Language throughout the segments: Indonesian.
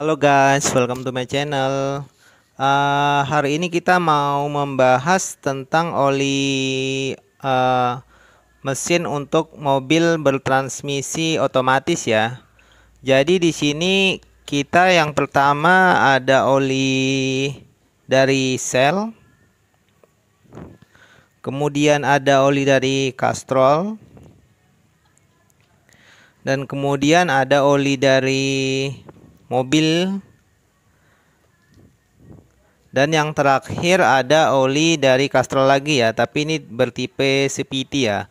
Halo guys, welcome to my channel. Uh, hari ini kita mau membahas tentang oli uh, mesin untuk mobil bertransmisi otomatis ya. Jadi di sini kita yang pertama ada oli dari sel, kemudian ada oli dari kastrol, dan kemudian ada oli dari mobil dan yang terakhir ada oli dari Castrol lagi ya, tapi ini bertipe CPT ya.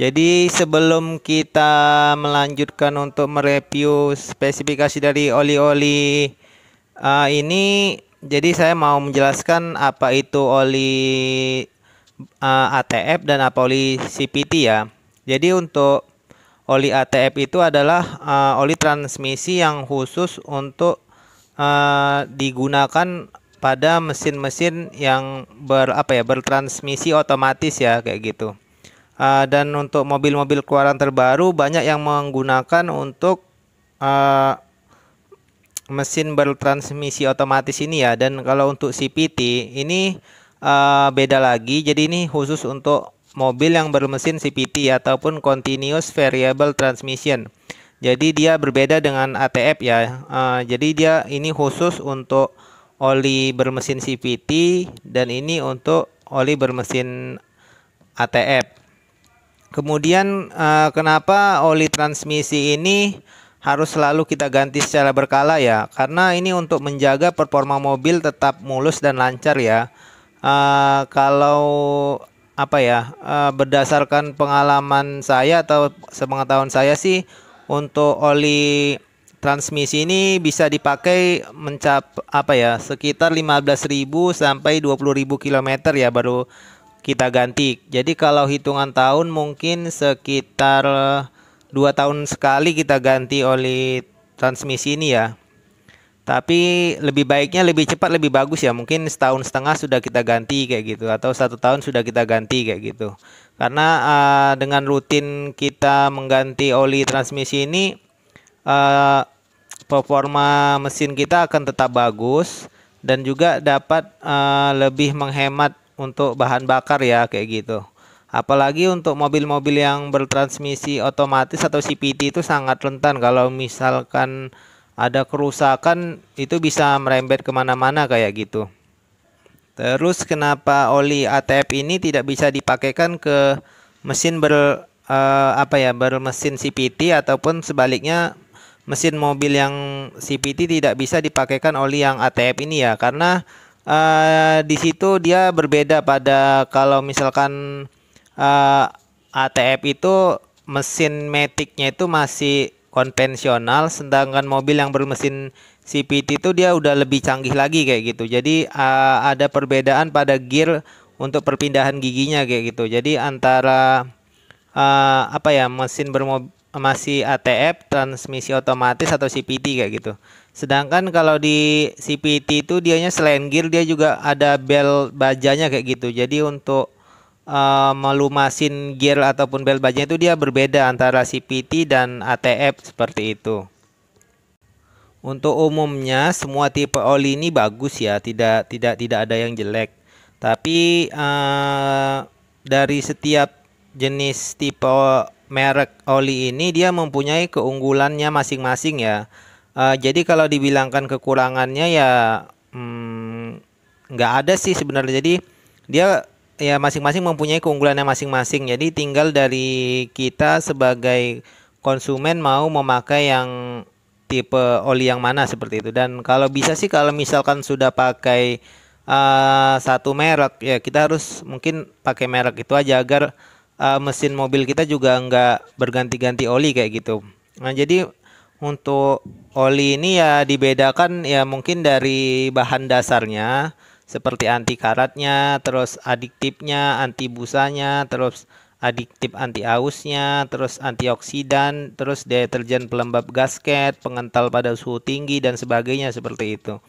Jadi sebelum kita melanjutkan untuk mereview spesifikasi dari oli-oli uh, ini, jadi saya mau menjelaskan apa itu oli uh, ATF dan apa oli CPT ya. Jadi untuk oli ATF itu adalah uh, oli transmisi yang khusus untuk uh, digunakan pada mesin-mesin yang ber apa ya bertransmisi otomatis ya kayak gitu. Uh, dan untuk mobil-mobil keluaran terbaru banyak yang menggunakan untuk uh, mesin bertransmisi otomatis ini ya dan kalau untuk CPT ini uh, beda lagi jadi ini khusus untuk mobil yang bermesin CVT ataupun Continuous Variable Transmission. Jadi dia berbeda dengan ATF ya. Uh, jadi dia ini khusus untuk oli bermesin CVT dan ini untuk oli bermesin ATF. Kemudian uh, kenapa oli transmisi ini harus selalu kita ganti secara berkala ya? Karena ini untuk menjaga performa mobil tetap mulus dan lancar ya. Uh, kalau apa ya uh, berdasarkan pengalaman saya atau sepengetahuan saya sih untuk oli transmisi ini bisa dipakai mencap apa ya sekitar 15.000 sampai 20.000 km ya baru kita ganti. Jadi kalau hitungan tahun mungkin sekitar eh, dua tahun sekali kita ganti oli transmisi ini ya. Tapi lebih baiknya lebih cepat lebih bagus ya. Mungkin setahun setengah sudah kita ganti kayak gitu atau satu tahun sudah kita ganti kayak gitu. Karena uh, dengan rutin kita mengganti oli transmisi ini uh, performa mesin kita akan tetap bagus dan juga dapat uh, lebih menghemat untuk bahan bakar ya kayak gitu. Apalagi untuk mobil-mobil yang bertransmisi otomatis atau CPT itu sangat rentan kalau misalkan ada kerusakan itu bisa merembet kemana-mana kayak gitu. Terus kenapa oli ATF ini tidak bisa dipakaikan ke mesin ber eh, apa ya bermesin CPT ataupun sebaliknya mesin mobil yang CPT tidak bisa dipakaikan oli yang ATF ini ya karena eh, di situ dia berbeda pada kalau misalkan eh, ATF itu mesin metiknya itu masih konvensional sedangkan mobil yang bermesin CVT itu dia udah lebih canggih lagi kayak gitu jadi uh, ada perbedaan pada gear untuk perpindahan giginya kayak gitu jadi antara uh, apa ya mesin bermobil masih ATF transmisi otomatis atau CPT kayak gitu. Sedangkan kalau di CPT itu dianya selain gear dia juga ada bel bajanya kayak gitu. Jadi untuk uh, melumasin gear ataupun bel bajunya itu dia berbeda antara CPT dan ATF seperti itu. Untuk umumnya semua tipe oli ini bagus ya, tidak tidak tidak ada yang jelek. Tapi uh, dari setiap jenis tipe merek oli ini dia mempunyai keunggulannya masing-masing ya. Uh, jadi kalau dibilangkan kekurangannya ya hmm, nggak hmm, ada sih sebenarnya. Jadi dia ya masing-masing mempunyai keunggulannya masing-masing. Jadi tinggal dari kita sebagai konsumen mau memakai yang tipe oli yang mana seperti itu. Dan kalau bisa sih kalau misalkan sudah pakai uh, satu merek ya kita harus mungkin pakai merek itu aja agar uh, mesin mobil kita juga nggak berganti-ganti oli kayak gitu. Nah jadi untuk oli ini ya dibedakan ya mungkin dari bahan dasarnya seperti anti karatnya, terus adiktifnya, anti busanya, terus adiktif anti ausnya, terus antioksidan, terus deterjen pelembab gasket, pengental pada suhu tinggi dan sebagainya seperti itu.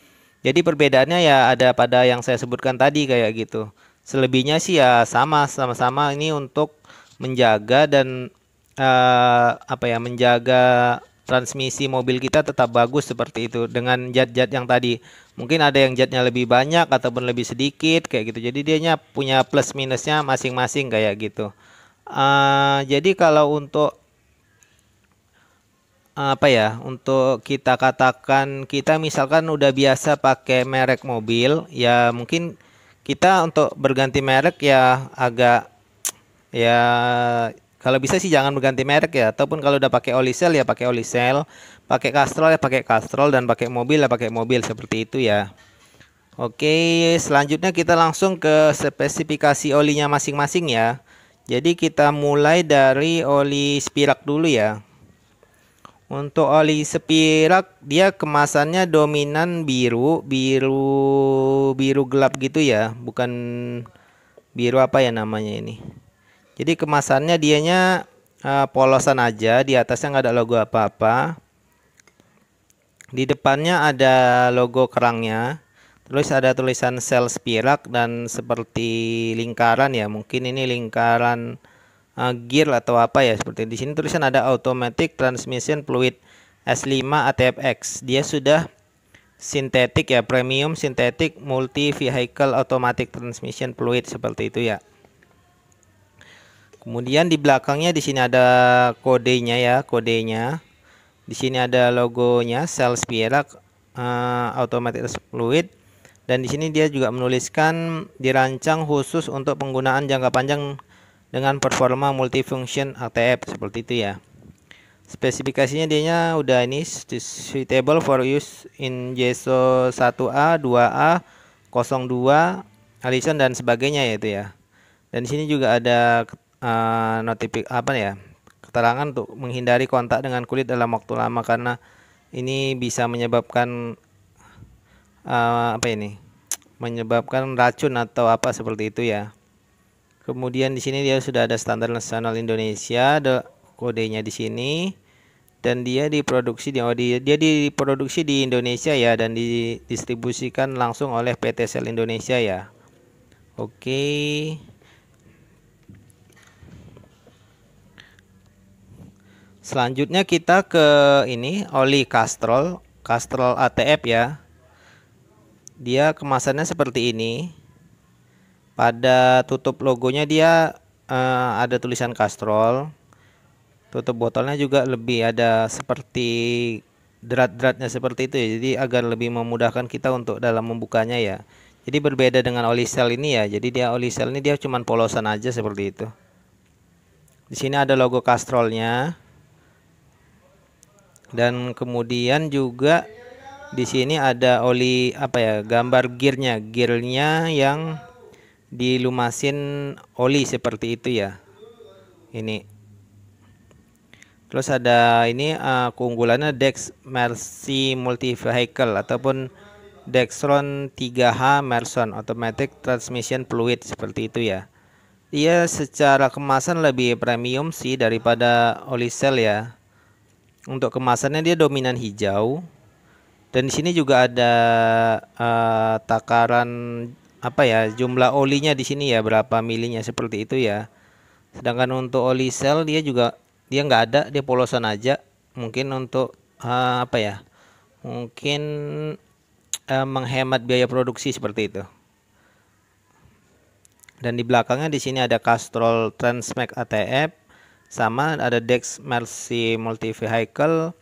Jadi perbedaannya ya ada pada yang saya sebutkan tadi kayak gitu. Selebihnya sih ya sama sama-sama ini untuk menjaga dan uh, apa ya menjaga transmisi mobil kita tetap bagus seperti itu dengan jad-jad yang tadi mungkin ada yang jetnya lebih banyak ataupun lebih sedikit kayak gitu jadi dianya punya plus minusnya masing-masing kayak gitu uh, jadi kalau untuk apa ya untuk kita katakan kita misalkan udah biasa pakai merek mobil ya mungkin kita untuk berganti merek ya agak ya kalau bisa sih jangan berganti merek ya, ataupun kalau udah pakai oli sel ya pakai oli sel, pakai kastrol ya pakai kastrol dan pakai mobil ya pakai mobil seperti itu ya. Oke, selanjutnya kita langsung ke spesifikasi olinya masing-masing ya. Jadi kita mulai dari oli spirak dulu ya. Untuk oli spirak dia kemasannya dominan biru, biru biru gelap gitu ya, bukan biru apa ya namanya ini jadi kemasannya dianya uh, polosan aja, di atasnya nggak ada logo apa-apa. Di depannya ada logo kerangnya. Terus ada tulisan sel spirak dan seperti lingkaran ya, mungkin ini lingkaran uh, gear atau apa ya seperti di sini tulisan ada automatic transmission fluid S5 ATFX. Dia sudah sintetik ya, premium sintetik multi vehicle automatic transmission fluid seperti itu ya. Kemudian di belakangnya di sini ada kodenya ya, kodenya. Di sini ada logonya sales spiral uh, automatic fluid dan di sini dia juga menuliskan dirancang khusus untuk penggunaan jangka panjang dengan performa multifunction ATF seperti itu ya. Spesifikasinya dianya udah ini suitable for use in JSO 1A, 2A, 02, Allison dan sebagainya ya yaitu ya. Dan di sini juga ada uh, eh, notifik apa ya keterangan untuk menghindari kontak dengan kulit dalam waktu lama karena ini bisa menyebabkan uh, apa ini menyebabkan racun atau apa seperti itu ya kemudian di sini dia sudah ada standar nasional Indonesia ada kodenya di sini dan dia diproduksi di oh, dia, dia diproduksi di Indonesia ya dan didistribusikan langsung oleh PT Sel Indonesia ya oke okay. Selanjutnya kita ke ini oli kastrol, kastrol ATF ya. Dia kemasannya seperti ini. Pada tutup logonya dia eh, ada tulisan kastrol. Tutup botolnya juga lebih ada seperti drat-dratnya seperti itu ya. Jadi agar lebih memudahkan kita untuk dalam membukanya ya. Jadi berbeda dengan oli sel ini ya. Jadi dia oli sel ini dia cuman polosan aja seperti itu. Di sini ada logo kastrolnya dan kemudian juga di sini ada oli apa ya gambar gearnya gearnya yang dilumasin oli seperti itu ya ini terus ada ini uh, keunggulannya Dex Mercy Multi Vehicle ataupun Dexron 3H Merson Automatic Transmission Fluid seperti itu ya ia secara kemasan lebih premium sih daripada oli cell ya untuk kemasannya dia dominan hijau dan di sini juga ada uh, takaran apa ya jumlah olinya di sini ya berapa milinya seperti itu ya sedangkan untuk oli sel dia juga dia nggak ada dia polosan aja mungkin untuk uh, apa ya mungkin uh, menghemat biaya produksi seperti itu dan di belakangnya di sini ada Castrol Transmax ATF sama ada Dex Mercy Multi Vehicle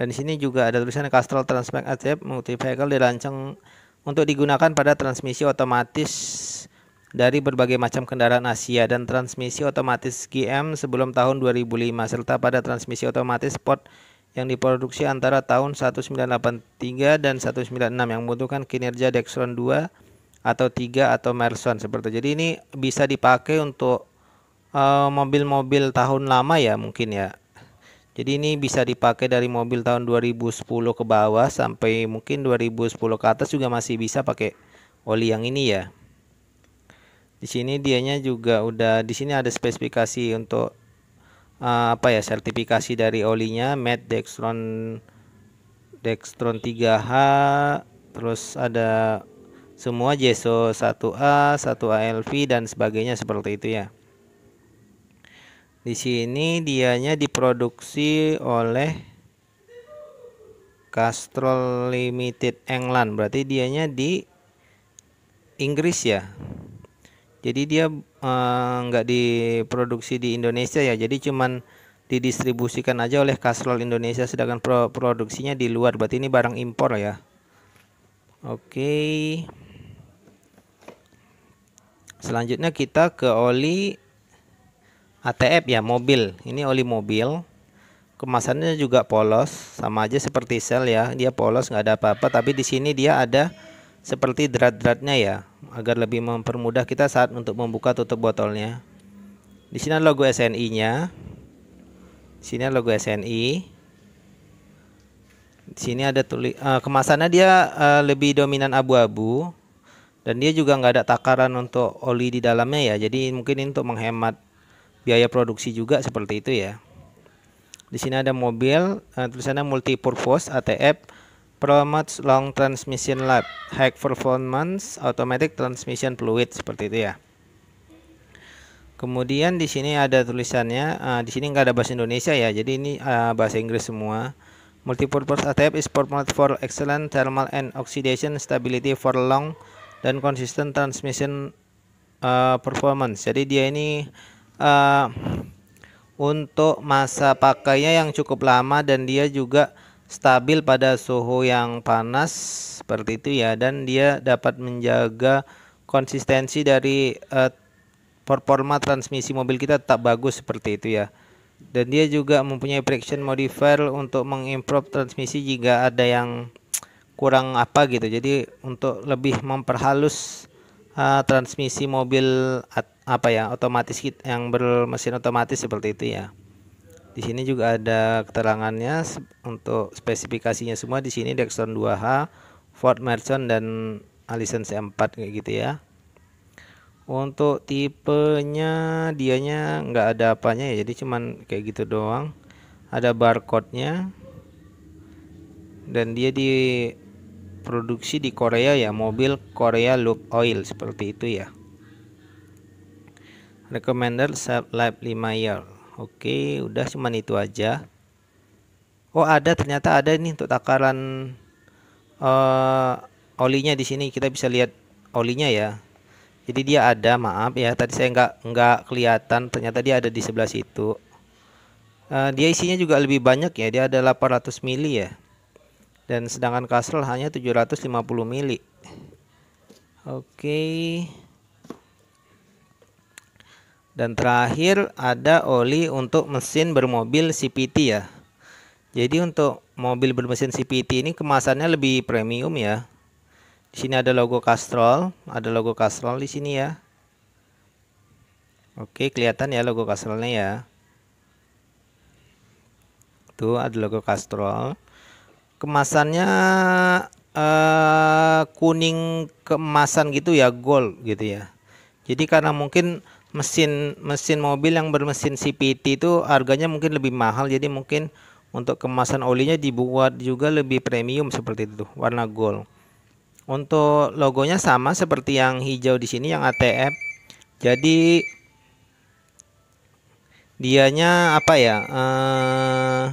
dan di sini juga ada tulisan Castrol Transmac ACF Multi Vehicle dirancang untuk digunakan pada transmisi otomatis dari berbagai macam kendaraan Asia dan transmisi otomatis GM sebelum tahun 2005 serta pada transmisi otomatis sport yang diproduksi antara tahun 1983 dan 1996 yang membutuhkan kinerja Dexron 2 atau 3 atau Merson seperti itu. Jadi ini bisa dipakai untuk Eh, mobil-mobil uh, tahun lama ya mungkin ya. Jadi ini bisa dipakai dari mobil tahun 2010 ke bawah sampai mungkin 2010 ke atas juga masih bisa pakai oli yang ini ya. Di sini dianya juga udah di sini ada spesifikasi untuk uh, apa ya sertifikasi dari olinya Matte Dextron Dextron 3H terus ada semua Jeso 1A, 1ALV dan sebagainya seperti itu ya. Di sini dianya diproduksi oleh Castrol Limited England. Berarti dianya di Inggris ya. Jadi dia eh, nggak eh, diproduksi di Indonesia ya. Jadi cuman didistribusikan aja oleh Castrol Indonesia sedangkan pro produksinya di luar. Berarti ini barang impor ya. Oke. Selanjutnya kita ke oli ATF ya mobil ini oli mobil kemasannya juga polos sama aja seperti sel ya dia polos nggak ada apa-apa tapi di sini dia ada seperti drat-dratnya ya agar lebih mempermudah kita saat untuk membuka tutup botolnya di sini logo SNI nya di sini logo SNI di sini ada tulis uh, eh, kemasannya dia uh, lebih dominan abu-abu dan dia juga nggak ada takaran untuk oli di dalamnya ya jadi mungkin ini untuk menghemat biaya produksi juga seperti itu ya. Di sini ada mobil, uh, tulisannya multipurpose ATF promotes long transmission lab, high performance automatic transmission fluid seperti itu ya. Kemudian di sini ada tulisannya, uh, di sini nggak ada bahasa Indonesia ya, jadi ini uh, bahasa Inggris semua. Multipurpose ATF is promoted for excellent thermal and oxidation stability for long dan consistent transmission uh, performance. Jadi dia ini uh, untuk masa pakainya yang cukup lama dan dia juga stabil pada suhu yang panas seperti itu ya dan dia dapat menjaga konsistensi dari uh, performa transmisi mobil kita tetap bagus seperti itu ya dan dia juga mempunyai friction modifier untuk mengimprove transmisi jika ada yang kurang apa gitu jadi untuk lebih memperhalus uh, transmisi mobil at, apa ya otomatis yang bermesin otomatis seperti itu ya di sini juga ada keterangannya untuk spesifikasinya semua di sini Dexon 2H Ford Merchant dan Allison C4 kayak gitu ya untuk tipenya dianya nggak ada apanya ya jadi cuman kayak gitu doang ada barcode nya dan dia di produksi di Korea ya mobil Korea Look Oil seperti itu ya recommended self life 5 year oke udah cuman itu aja oh ada ternyata ada nih untuk takaran uh, olinya di sini kita bisa lihat olinya ya jadi dia ada maaf ya tadi saya nggak nggak kelihatan ternyata dia ada di sebelah situ uh, dia isinya juga lebih banyak ya dia ada 800 mili ya dan sedangkan Castle hanya 750 mili oke okay. dan terakhir ada oli untuk mesin bermobil CPT ya jadi untuk mobil bermesin CPT ini kemasannya lebih premium ya di sini ada logo Castrol ada logo Castrol di sini ya oke kelihatan ya logo Castrolnya ya tuh ada logo Castrol kemasannya uh, kuning kemasan gitu ya gold gitu ya jadi karena mungkin mesin mesin mobil yang bermesin CPT itu harganya mungkin lebih mahal jadi mungkin untuk kemasan olinya dibuat juga lebih premium seperti itu warna gold untuk logonya sama seperti yang hijau di sini yang ATF jadi dianya apa ya eh,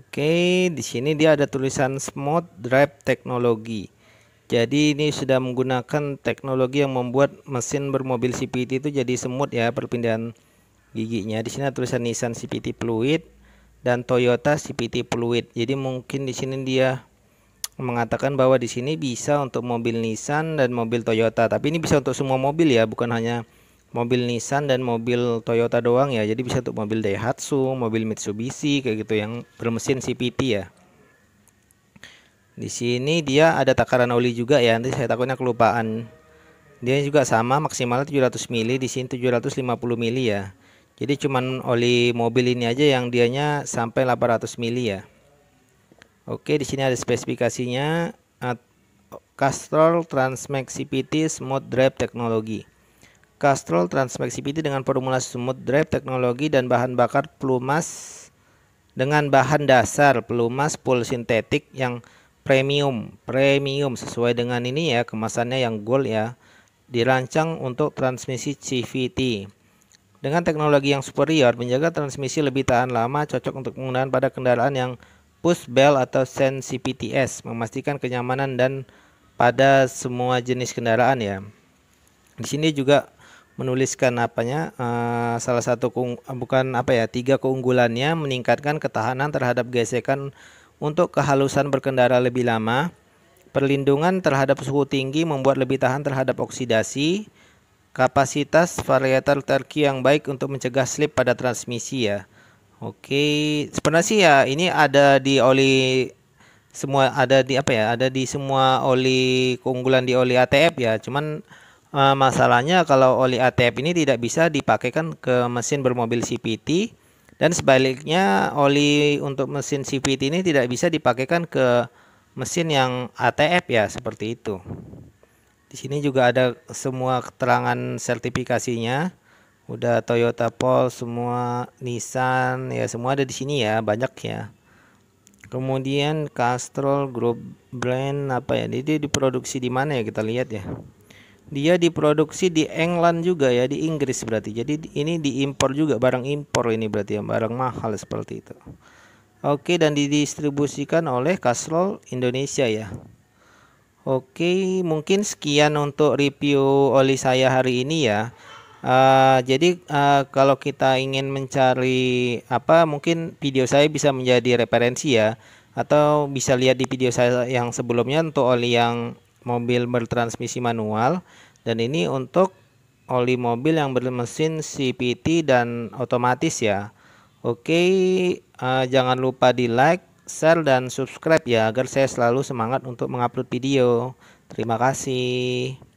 Oke, di sini dia ada tulisan Smart Drive Technology. Jadi ini sudah menggunakan teknologi yang membuat mesin bermobil CPT itu jadi smooth ya perpindahan giginya. Di sini ada tulisan Nissan CPT Fluid dan Toyota CPT Fluid. Jadi mungkin di sini dia mengatakan bahwa di sini bisa untuk mobil Nissan dan mobil Toyota, tapi ini bisa untuk semua mobil ya, bukan hanya mobil Nissan dan mobil Toyota doang ya. Jadi bisa untuk mobil Daihatsu, mobil Mitsubishi kayak gitu yang bermesin CPT ya. Di sini dia ada takaran oli juga ya. Nanti saya takutnya kelupaan. Dia juga sama maksimal 700 mili, di sini 750 mili ya. Jadi cuman oli mobil ini aja yang dianya sampai 800 mili ya. Oke, di sini ada spesifikasinya Castrol Transmax CPT Smooth Drive Technology. Castrol Transmexipity dengan formula smooth drive teknologi dan bahan bakar pelumas dengan bahan dasar pelumas full sintetik yang premium premium sesuai dengan ini ya kemasannya yang gold ya dirancang untuk transmisi CVT dengan teknologi yang superior menjaga transmisi lebih tahan lama cocok untuk penggunaan pada kendaraan yang push bell atau sen CPTS memastikan kenyamanan dan pada semua jenis kendaraan ya di sini juga menuliskan apanya uh, salah satu eh, bukan apa ya tiga keunggulannya meningkatkan ketahanan terhadap gesekan untuk kehalusan berkendara lebih lama, perlindungan terhadap suhu tinggi membuat lebih tahan terhadap oksidasi, kapasitas variator terki yang baik untuk mencegah slip pada transmisi ya. Oke, sebenarnya sih ya ini ada di oli semua ada di apa ya? Ada di semua oli keunggulan di oli ATF ya. Cuman uh, masalahnya kalau oli ATF ini tidak bisa dipakaikan ke mesin bermobil CVT dan sebaliknya oli untuk mesin CVT ini tidak bisa dipakaikan ke mesin yang ATF ya seperti itu. Di sini juga ada semua keterangan sertifikasinya. Udah Toyota Pol, semua Nissan, ya semua ada di sini ya, banyak ya. Kemudian Castrol Group Brand apa ya? Jadi diproduksi di mana ya kita lihat ya dia diproduksi di England juga ya di Inggris berarti jadi ini diimpor juga barang impor ini berarti ya barang mahal seperti itu Oke dan didistribusikan oleh Castrol Indonesia ya Oke mungkin sekian untuk review oli saya hari ini ya Uh, jadi uh, kalau kita ingin mencari apa mungkin video saya bisa menjadi referensi ya atau bisa lihat di video saya yang sebelumnya untuk oli yang mobil bertransmisi manual dan ini untuk oli mobil yang bermesin CPT dan otomatis ya. Oke, uh, jangan lupa di like, share dan subscribe ya agar saya selalu semangat untuk mengupload video. Terima kasih.